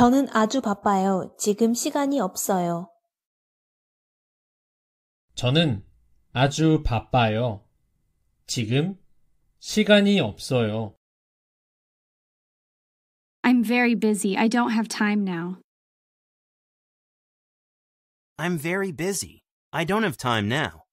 저는 아주 바빠요. 지금 시간이 없어요. 저는 아주 바빠요. 지금 시간이 없어요. I'm very busy. I don't have time now. I'm very busy. I don't have time now.